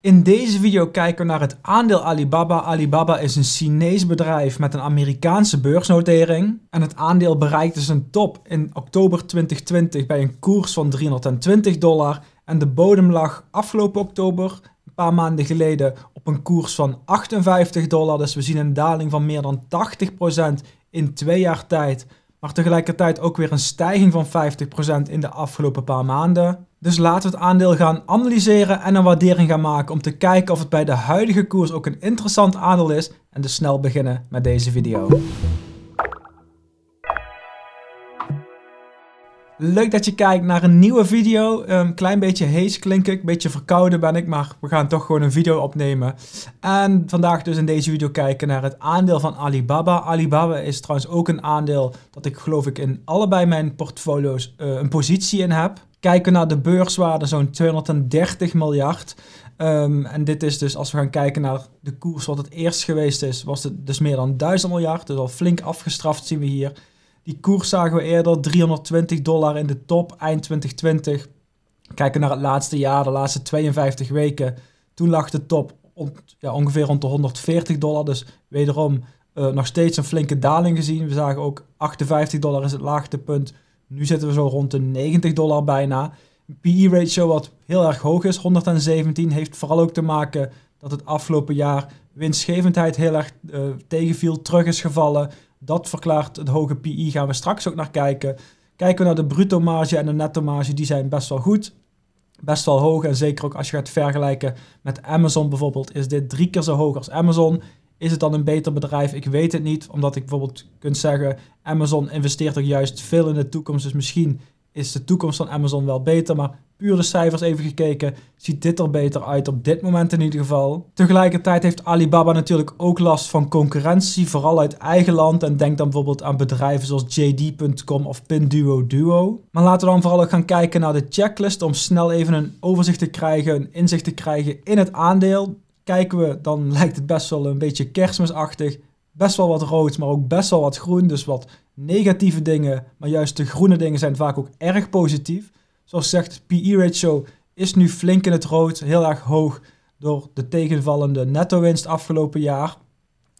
In deze video kijken we naar het aandeel Alibaba. Alibaba is een Chinees bedrijf met een Amerikaanse beursnotering. En het aandeel bereikte dus zijn top in oktober 2020 bij een koers van 320 dollar. En de bodem lag afgelopen oktober, een paar maanden geleden, op een koers van 58 dollar. Dus we zien een daling van meer dan 80% in twee jaar tijd. Maar tegelijkertijd ook weer een stijging van 50% in de afgelopen paar maanden. Dus laten we het aandeel gaan analyseren en een waardering gaan maken om te kijken of het bij de huidige koers ook een interessant aandeel is en dus snel beginnen met deze video. Leuk dat je kijkt naar een nieuwe video. Een ehm, klein beetje hees klink ik, een beetje verkouden ben ik, maar we gaan toch gewoon een video opnemen. En vandaag dus in deze video kijken naar het aandeel van Alibaba. Alibaba is trouwens ook een aandeel dat ik geloof ik in allebei mijn portfolio's eh, een positie in heb kijken naar de beurswaarde, zo'n 230 miljard. Ehm, en dit is dus, als we gaan kijken naar de koers wat het eerst geweest is, was het dus meer dan 1000 miljard. Dus al flink afgestraft zien we hier. Die koers zagen we eerder, 320 dollar in de top, eind 2020. Kijken naar het laatste jaar, de laatste 52 weken. Toen lag de top ja, ongeveer rond de 140 dollar. Dus wederom eh, nog steeds een flinke daling gezien. We zagen ook 58 dollar is het laagste punt. Nu zitten we zo rond de 90 dollar bijna. Een PE-ratio wat heel erg hoog is, 117, heeft vooral ook te maken dat het afgelopen jaar winstgevendheid heel erg uh, tegenviel, terug is gevallen. Dat verklaart het hoge PI. E. Gaan we straks ook naar kijken. Kijken we naar de bruto marge en de netto marge, die zijn best wel goed. Best wel hoog en zeker ook als je gaat vergelijken met Amazon bijvoorbeeld, is dit drie keer zo hoog als Amazon. Is het dan een beter bedrijf? Ik weet het niet, omdat ik bijvoorbeeld kunt zeggen, Amazon investeert ook juist veel in de toekomst, dus misschien is de toekomst van Amazon wel beter, maar puur de cijfers even gekeken, ziet dit er beter uit op dit moment in ieder geval. Tegelijkertijd heeft Alibaba natuurlijk ook last van concurrentie, vooral uit eigen land. En denk dan bijvoorbeeld aan bedrijven zoals JD.com of Pinduoduo. Duo. Maar laten we dan vooral ook gaan kijken naar de checklist om snel even een overzicht te krijgen, een inzicht te krijgen in het aandeel. Kijken we, dan lijkt het best wel een beetje kerstmisachtig. Best wel wat rood, maar ook best wel wat groen. Dus wat negatieve dingen, maar juist de groene dingen zijn vaak ook erg positief. Zoals gezegd, PE-ratio is nu flink in het rood, heel erg hoog door de tegenvallende netto-winst afgelopen jaar.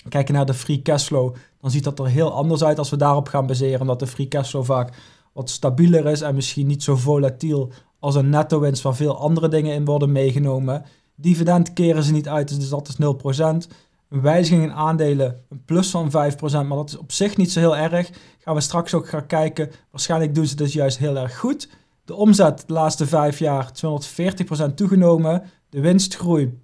Kijken naar de free cashflow, dan ziet dat er heel anders uit als we daarop gaan baseren, omdat de free cashflow vaak wat stabieler is en misschien niet zo volatiel als een netto-winst van veel andere dingen in worden meegenomen. Dividend keren ze niet uit, dus dat is 0%. Een wijziging in aandelen, een plus van 5%, maar dat is op zich niet zo heel erg. Gaan we straks ook gaan kijken. Waarschijnlijk doen ze dus juist heel erg goed. De omzet de laatste vijf jaar 240% toegenomen. De winstgroei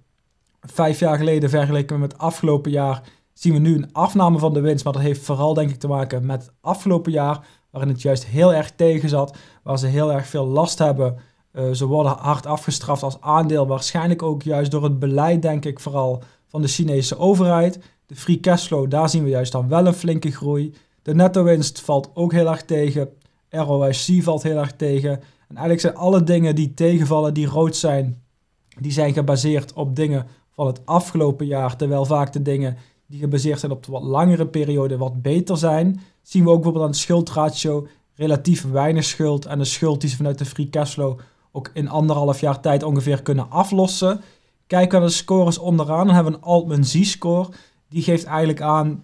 vijf jaar geleden vergeleken met het afgelopen jaar zien we nu een afname van de winst. Maar dat heeft vooral denk ik te maken met het afgelopen jaar waarin het juist heel erg tegen zat. Waar ze heel erg veel last hebben eh, ze worden hard afgestraft als aandeel, waarschijnlijk ook juist door het beleid, denk ik vooral, van de Chinese overheid. De free cashflow, daar zien we juist dan wel een flinke groei. De netto-winst valt ook heel erg tegen. ROIC valt heel erg tegen. En eigenlijk zijn alle dingen die tegenvallen, die rood zijn, die zijn gebaseerd op dingen van het afgelopen jaar. Terwijl vaak de dingen die gebaseerd zijn op de wat langere periode wat beter zijn. Zien we ook bijvoorbeeld aan de schuldratio relatief weinig schuld. En de schuld die ze vanuit de free cashflow ook in anderhalf jaar tijd ongeveer kunnen aflossen. Kijken we naar de scores onderaan, dan hebben we een Altman Z-score. Die geeft eigenlijk aan,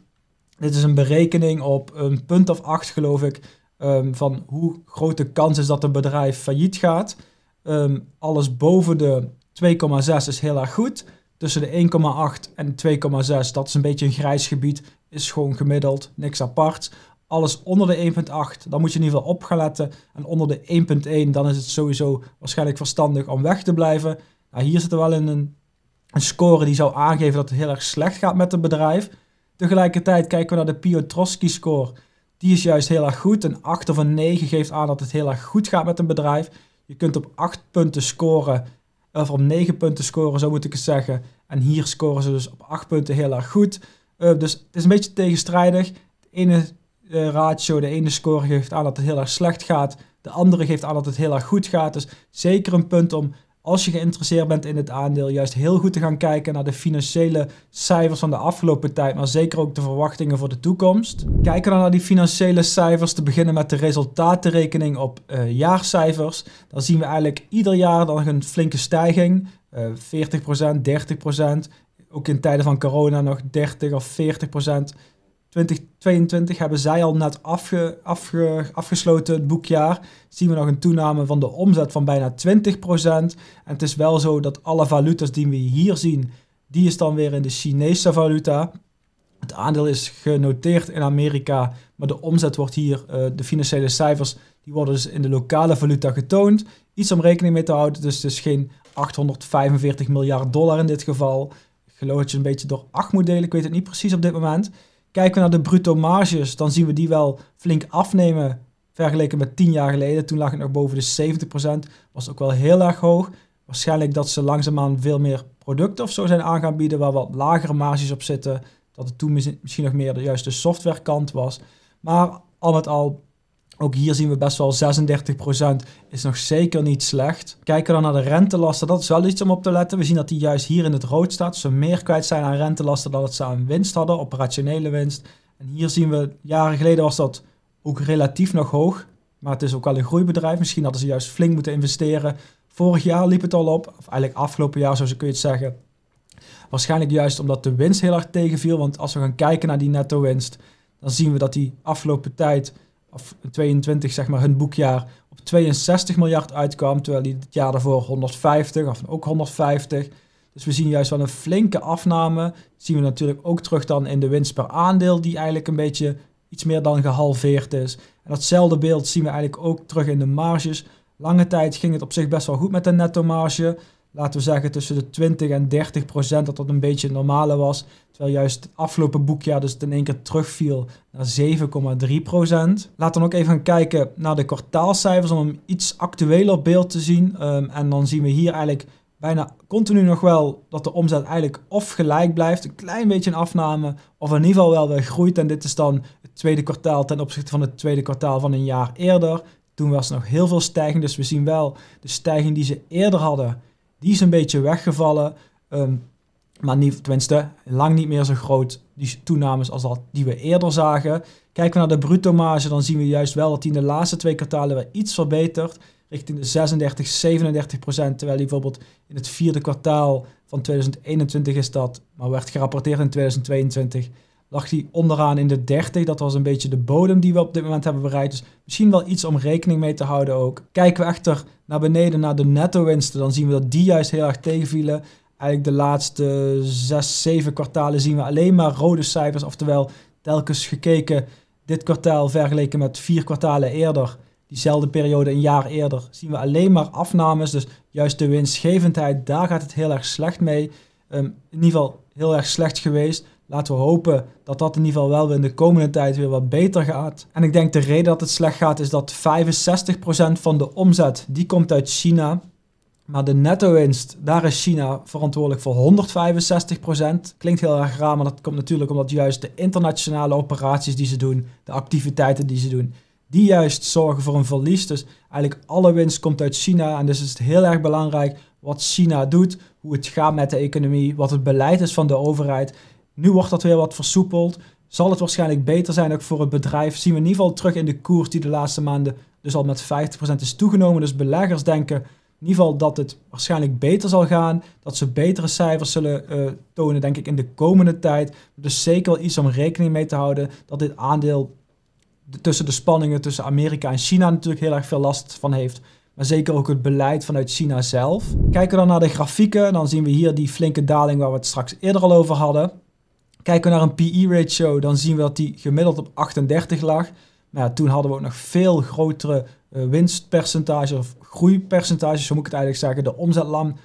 dit is een berekening op een punt of acht geloof ik, ehm, van hoe groot de kans is dat een bedrijf failliet gaat. Ehm, alles boven de 2,6 is heel erg goed. Tussen de 1,8 en 2,6, dat is een beetje een grijs gebied, is gewoon gemiddeld, niks apart alles onder de 1.8, dan moet je in ieder geval op gaan letten. En onder de 1.1, dan is het sowieso waarschijnlijk verstandig om weg te blijven. Nou, hier zit er wel in een, een, score die zou aangeven dat het heel erg slecht gaat met het bedrijf. Tegelijkertijd kijken we naar de Piotrowski-score. Die is juist heel erg goed. Een 8 of een 9 geeft aan dat het heel erg goed gaat met een bedrijf. Je kunt op 8 punten scoren, of op 9 punten scoren, zo moet ik het zeggen. En hier scoren ze dus op 8 punten heel erg goed. Eh, dus het is een beetje tegenstrijdig. De ene ratio. De ene score geeft aan dat het heel erg slecht gaat. De andere geeft aan dat het heel erg goed gaat. Dus zeker een punt om, als je geïnteresseerd bent in het aandeel, juist heel goed te gaan kijken naar de financiële cijfers van de afgelopen tijd. Maar zeker ook de verwachtingen voor de toekomst. Kijken dan naar die financiële cijfers. Te beginnen met de resultatenrekening op eh, jaarcijfers. Dan zien we eigenlijk ieder jaar dan een flinke stijging. Uh, 40%, 30%. Ook in tijden van corona nog 30 of 40 procent. 2022 hebben zij al net afge, afgesloten het boekjaar. Zien we nog een toename van de omzet van bijna 20%. En het is wel zo dat alle valutas die we hier zien, die is dan weer in de Chinese valuta. Het aandeel is genoteerd in Amerika, maar de omzet wordt hier, eh, de financiële cijfers, die worden dus in de lokale valuta getoond. Iets om rekening mee te houden, dus het is geen 845 miljard dollar in dit geval. Ik geloof dat je een beetje door acht moet delen, ik weet het niet precies op dit moment. Kijken we naar de bruto marges, dan zien we die wel flink afnemen vergeleken met 10 jaar geleden. Toen lag het nog boven de 70%, was ook wel heel erg hoog. Waarschijnlijk dat ze langzaamaan veel meer producten of zo zijn aan gaan bieden waar wat lagere marges op zitten. Dat het toen misschien nog meer de juiste softwarekant was. Maar al met al ook hier zien we best wel 36% is nog zeker niet slecht. Kijken we dan naar de rentelasten, dat is wel iets om op te letten. We zien dat die juist hier in het rood staat. ze meer kwijt zijn aan rentelasten dan dat ze aan winst hadden, operationele winst. En hier zien we, jaren geleden was dat ook relatief nog hoog. Maar het is ook wel een groeibedrijf. Misschien hadden ze juist flink moeten investeren. Vorig jaar liep het al op, of eigenlijk afgelopen jaar, zo kun je het zeggen. Waarschijnlijk juist omdat de winst heel hard tegenviel. Want als we gaan kijken naar die netto winst, dan zien we dat die afgelopen tijd of 22 zeg maar, hun boekjaar op 62 miljard uitkwam, terwijl die het jaar daarvoor 150 of ook 150. Dus we zien juist wel een flinke afname. Dat zien we natuurlijk ook terug dan in de winst per aandeel, die eigenlijk een beetje iets meer dan gehalveerd is. En datzelfde beeld zien we eigenlijk ook terug in de marges. Lange tijd ging het op zich best wel goed met de netto marge laten we zeggen, tussen de 20 en 30 procent, dat dat een beetje het normale was. Terwijl juist het afgelopen boekjaar dus in één keer terugviel naar 7,3 procent. Laten we ook even gaan kijken naar de kwartaalcijfers om een iets actueler beeld te zien. Ehm, en dan zien we hier eigenlijk bijna continu nog wel dat de omzet eigenlijk of gelijk blijft, een klein beetje een afname, of in ieder geval wel weer groeit. En dit is dan het tweede kwartaal ten opzichte van het tweede kwartaal van een jaar eerder. Toen was er nog heel veel stijging, dus we zien wel de stijging die ze eerder hadden, die is een beetje weggevallen. Ehm, maar niet, tenminste, lang niet meer zo groot die toenames als dat die we eerder zagen. Kijken we naar de bruto-marge, dan zien we juist wel dat die in de laatste twee kwartalen weer iets verbetert. Richting de 36, 37 procent. Terwijl die bijvoorbeeld in het vierde kwartaal van 2021 is dat, maar werd gerapporteerd in 2022 lag die onderaan in de 30. Dat was een beetje de bodem die we op dit moment hebben bereikt. Dus misschien wel iets om rekening mee te houden ook. Kijken we echter naar beneden naar de netto winsten, dan zien we dat die juist heel erg tegenvielen. Eigenlijk de laatste zes, zeven kwartalen zien we alleen maar rode cijfers. Oftewel, telkens gekeken dit kwartaal vergeleken met vier kwartalen eerder. Diezelfde periode een jaar eerder zien we alleen maar afnames. Dus juist de winstgevendheid, daar gaat het heel erg slecht mee. Ehm, in ieder geval heel erg slecht geweest. Laten we hopen dat dat in ieder geval wel weer in de komende tijd weer wat beter gaat. En ik denk de reden dat het slecht gaat is dat 65% van de omzet die komt uit China. Maar de netto-winst, daar is China verantwoordelijk voor 165%. Klinkt heel erg raar, maar dat komt natuurlijk omdat juist de internationale operaties die ze doen, de activiteiten die ze doen, die juist zorgen voor een verlies. Dus eigenlijk alle winst komt uit China. En dus is het heel erg belangrijk wat China doet, hoe het gaat met de economie, wat het beleid is van de overheid. Nu wordt dat weer wat versoepeld. Zal het waarschijnlijk beter zijn ook voor het bedrijf. Zien we in ieder geval terug in de koers die de laatste maanden dus al met 50% is toegenomen. Dus beleggers denken in ieder geval dat het waarschijnlijk beter zal gaan. Dat ze betere cijfers zullen eh, tonen, denk ik, in de komende tijd. Dus zeker wel iets om rekening mee te houden dat dit aandeel tussen de spanningen tussen Amerika en China natuurlijk heel erg veel last van heeft. Maar zeker ook het beleid vanuit China zelf. Kijken we dan naar de grafieken, dan zien we hier die flinke daling waar we het straks eerder al over hadden. Kijken we naar een PE-ratio, dan zien we dat die gemiddeld op 38 lag. Nou, toen hadden we ook nog veel grotere uh, winstpercentage of groeipercentages, zo moet ik het eigenlijk zeggen. De omzet nam,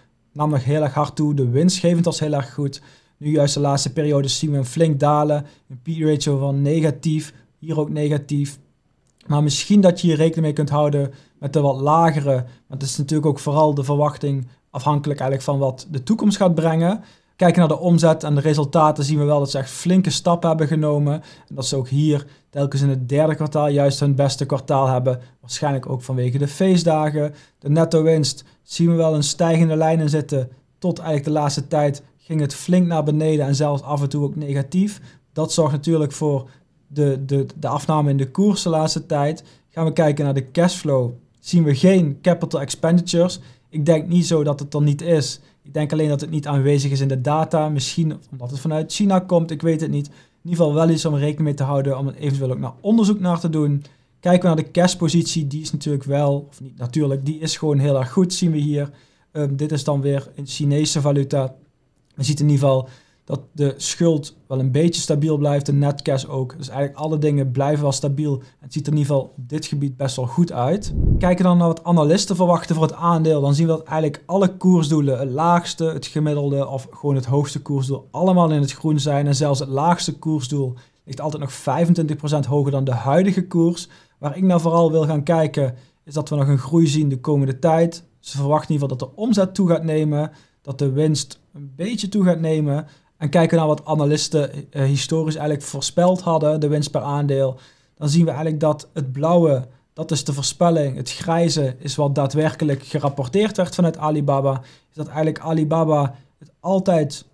nog heel erg hard toe, de winstgevend was heel erg goed. Nu juist de laatste periode zien we een flink dalen, een PE-ratio van negatief, hier ook negatief. Maar misschien dat je hier rekening mee kunt houden met de wat lagere, Want het is natuurlijk ook vooral de verwachting afhankelijk eigenlijk van wat de toekomst gaat brengen. Kijken naar de omzet en de resultaten zien we wel dat ze echt flinke stappen hebben genomen. En dat ze ook hier telkens in het derde kwartaal juist hun beste kwartaal hebben. Waarschijnlijk ook vanwege de feestdagen. De netto winst zien we wel een stijgende lijn in zitten. Tot eigenlijk de laatste tijd ging het flink naar beneden en zelfs af en toe ook negatief. Dat zorgt natuurlijk voor de, de, de afname in de koers de laatste tijd. Gaan we kijken naar de cashflow. Zien we geen capital expenditures. Ik denk niet zo dat het er niet is. Ik denk alleen dat het niet aanwezig is in de data. Misschien omdat het vanuit China komt, ik weet het niet. In ieder geval wel iets om rekening mee te houden, om eventueel ook naar onderzoek naar te doen. Kijken we naar de cashpositie, die is natuurlijk wel, of niet natuurlijk, die is gewoon heel erg goed, zien we hier. Ehm, dit is dan weer een Chinese valuta. Je ziet in ieder geval dat de schuld wel een beetje stabiel blijft, de netcash ook. Dus eigenlijk alle dingen blijven wel stabiel. Het ziet er in ieder geval op dit gebied best wel goed uit. Kijken dan naar wat analisten verwachten voor het aandeel, dan zien we dat eigenlijk alle koersdoelen, het laagste, het gemiddelde of gewoon het hoogste koersdoel, allemaal in het groen zijn. En zelfs het laagste koersdoel ligt altijd nog 25% hoger dan de huidige koers. Waar ik nou vooral wil gaan kijken, is dat we nog een groei zien de komende tijd. Ze verwachten in ieder geval dat de omzet toe gaat nemen, dat de winst een beetje toe gaat nemen en kijken naar wat analisten eh, historisch eigenlijk voorspeld hadden, de winst per aandeel, dan zien we eigenlijk dat het blauwe, dat is de voorspelling, het grijze is wat daadwerkelijk gerapporteerd werd vanuit Alibaba. Is dat eigenlijk Alibaba het altijd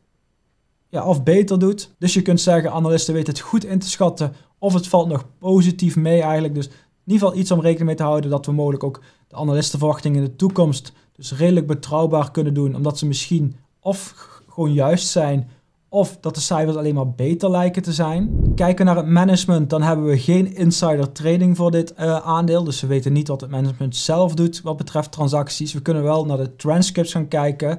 ja, of beter doet. Dus je kunt zeggen, analisten weten het goed in te schatten of het valt nog positief mee eigenlijk. Dus in ieder geval iets om rekening mee te houden dat we mogelijk ook de analistenverwachtingen in de toekomst dus redelijk betrouwbaar kunnen doen. Omdat ze misschien of gewoon juist zijn of dat de cijfers alleen maar beter lijken te zijn. Kijken naar het management, dan hebben we geen insider trading voor dit eh, aandeel. Dus we weten niet wat het management zelf doet wat betreft transacties. We kunnen wel naar de transcripts gaan kijken.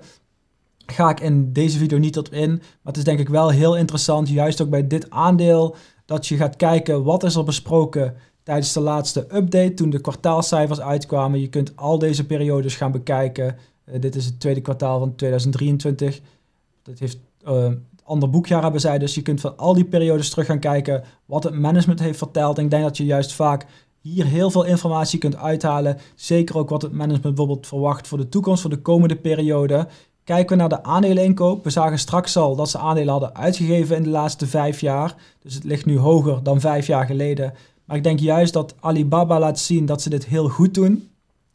Ga ik in deze video niet op in, maar het is denk ik wel heel interessant, juist ook bij dit aandeel, dat je gaat kijken wat is er besproken tijdens de laatste update toen de kwartaalcijfers uitkwamen. Je kunt al deze periodes gaan bekijken. Eh, dit is het tweede kwartaal van 2023. Dat heeft eh, ander boekjaar hebben zij. Dus je kunt van al die periodes terug gaan kijken wat het management heeft verteld. En ik denk dat je juist vaak hier heel veel informatie kunt uithalen. Zeker ook wat het management bijvoorbeeld verwacht voor de toekomst, voor de komende periode. Kijken we naar de aandeleninkoop. We zagen straks al dat ze aandelen hadden uitgegeven in de laatste vijf jaar. Dus het ligt nu hoger dan vijf jaar geleden. Maar ik denk juist dat Alibaba laat zien dat ze dit heel goed doen.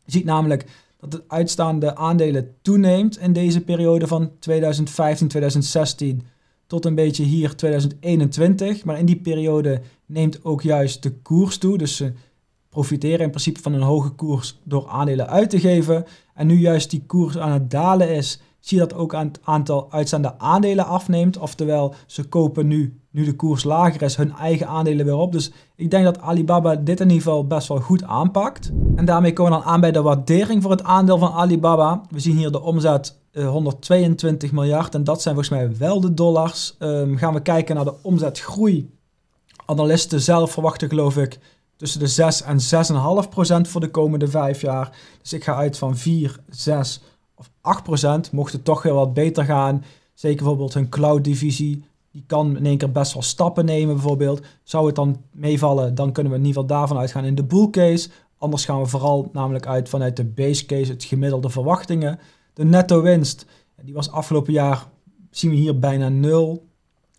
Je ziet namelijk dat het uitstaande aandelen toeneemt in deze periode van 2015-2016 tot een beetje hier 2021. Maar in die periode neemt ook juist de koers toe. Dus ze profiteren in principe van een hoge koers door aandelen uit te geven. En nu juist die koers aan het dalen is, zie je dat ook aan het aantal uitstaande aandelen afneemt. Oftewel, ze kopen nu, nu de koers lager is, hun eigen aandelen weer op. Dus ik denk dat Alibaba dit in ieder geval best wel goed aanpakt. En daarmee komen we dan aan bij de waardering voor het aandeel van Alibaba. We zien hier de omzet 122 eh, miljard. En dat zijn volgens mij wel de dollars. Ehm, gaan we kijken naar de omzetgroei. Analisten zelf verwachten geloof ik tussen de 6 en 6,5 procent voor de komende vijf jaar. Dus ik ga uit van 4, 6 of 8 procent. Mocht het toch weer wat beter gaan. Zeker bijvoorbeeld hun cloud divisie. Die kan in één keer best wel stappen nemen bijvoorbeeld. Zou het dan meevallen, dan kunnen we in ieder geval daarvan uitgaan in de bull case. Anders gaan we vooral namelijk uit vanuit de base case, het gemiddelde verwachtingen. De netto winst, die was afgelopen jaar, zien we hier bijna nul.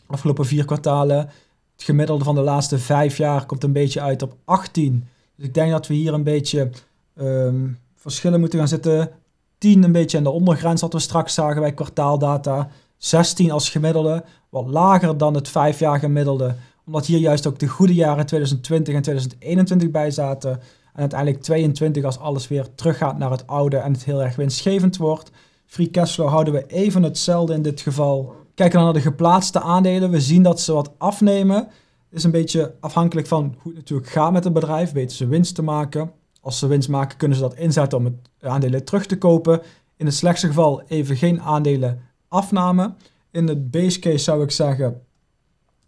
Afgelopen vier kwartalen. Het gemiddelde van de laatste vijf jaar komt een beetje uit op 18. Dus ik denk dat we hier een beetje ehm, verschillen moeten gaan zitten. 10 een beetje aan de ondergrens dat we straks zagen bij kwartaaldata. 16 als gemiddelde, wat lager dan het jaar gemiddelde. Omdat hier juist ook de goede jaren 2020 en 2021 bij zaten. En uiteindelijk 22 als alles weer teruggaat naar het oude en het heel erg winstgevend wordt. Free cashflow houden we even hetzelfde in dit geval. Kijken dan naar de geplaatste aandelen. We zien dat ze wat afnemen. is een beetje afhankelijk van hoe het natuurlijk gaat met het bedrijf. Weten ze winst te maken? Als ze winst maken, kunnen ze dat inzetten om het eh, aandelen terug te kopen. In het slechtste geval even geen aandelen afname. In het base case zou ik zeggen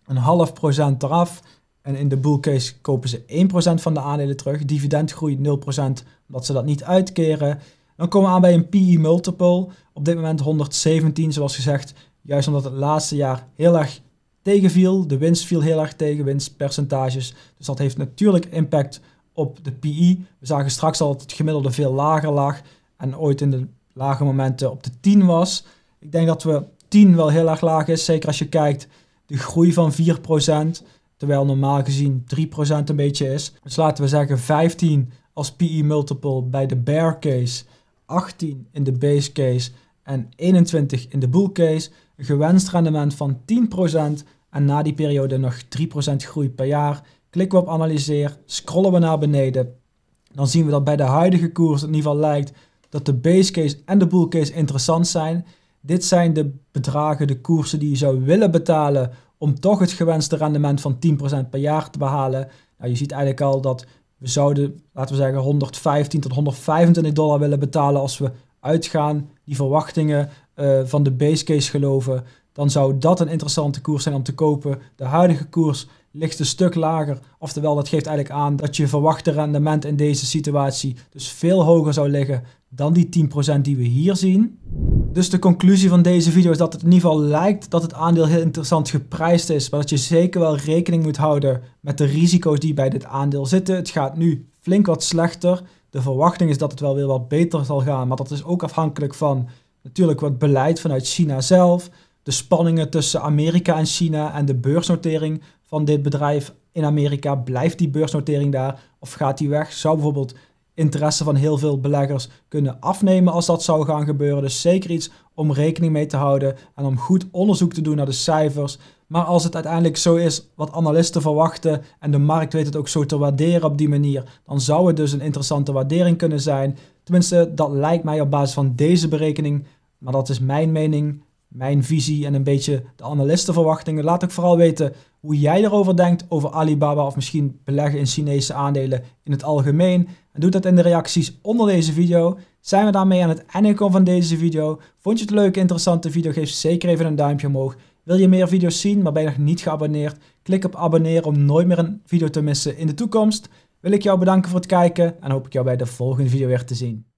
een half procent eraf. En in de bullcase kopen ze 1% van de aandelen terug. Dividend groeit 0% omdat ze dat niet uitkeren. Dan komen we aan bij een PE multiple. Op dit moment 117, zoals gezegd. Juist omdat het laatste jaar heel erg tegenviel. De winst viel heel erg tegen, winstpercentages. Dus dat heeft natuurlijk impact op de PE. We zagen straks al dat het gemiddelde veel lager lag. En ooit in de lage momenten op de 10 was. Ik denk dat we 10 wel heel erg laag is. Zeker als je kijkt de groei van 4%. Terwijl normaal gezien 3% een beetje is. Dus laten we zeggen 15 als PE multiple bij de bear case, 18 in de base case en 21 in de bull case. Een gewenst rendement van 10% en na die periode nog 3% groei per jaar. Klikken we op analyseer, scrollen we naar beneden. Dan zien we dat bij de huidige koers het in ieder geval lijkt dat de base case en de bull case interessant zijn. Dit zijn de bedragen, de koersen die je zou willen betalen om toch het gewenste rendement van 10% per jaar te behalen. Nou, je ziet eigenlijk al dat we zouden, laten we zeggen, 115 tot 125 dollar willen betalen als we uitgaan, die verwachtingen eh, van de base case geloven. Dan zou dat een interessante koers zijn om te kopen. De huidige koers ligt een stuk lager. Oftewel, dat geeft eigenlijk aan dat je verwachte rendement in deze situatie dus veel hoger zou liggen dan die 10% die we hier zien. Dus de conclusie van deze video is dat het in ieder geval lijkt dat het aandeel heel interessant geprijsd is, maar dat je zeker wel rekening moet houden met de risico's die bij dit aandeel zitten. Het gaat nu flink wat slechter. De verwachting is dat het wel weer wat beter zal gaan, maar dat is ook afhankelijk van natuurlijk wat beleid vanuit China zelf, de spanningen tussen Amerika en China en de beursnotering van dit bedrijf in Amerika. Blijft die beursnotering daar of gaat die weg? Zou bijvoorbeeld interesse van heel veel beleggers kunnen afnemen als dat zou gaan gebeuren. Dus zeker iets om rekening mee te houden en om goed onderzoek te doen naar de cijfers. Maar als het uiteindelijk zo is wat analisten verwachten en de markt weet het ook zo te waarderen op die manier, dan zou het dus een interessante waardering kunnen zijn. Tenminste, dat lijkt mij op basis van deze berekening, maar dat is mijn mening mijn visie en een beetje de analistenverwachtingen. Laat ook vooral weten hoe jij erover denkt over Alibaba of misschien beleggen in Chinese aandelen in het algemeen. En doe dat in de reacties onder deze video. Zijn we daarmee aan het einde gekomen van deze video? Vond je het leuke, interessante video? Geef zeker even een duimpje omhoog. Wil je meer video's zien, maar ben je nog niet geabonneerd? Klik op abonneren om nooit meer een video te missen in de toekomst. Wil ik jou bedanken voor het kijken en hoop ik jou bij de volgende video weer te zien.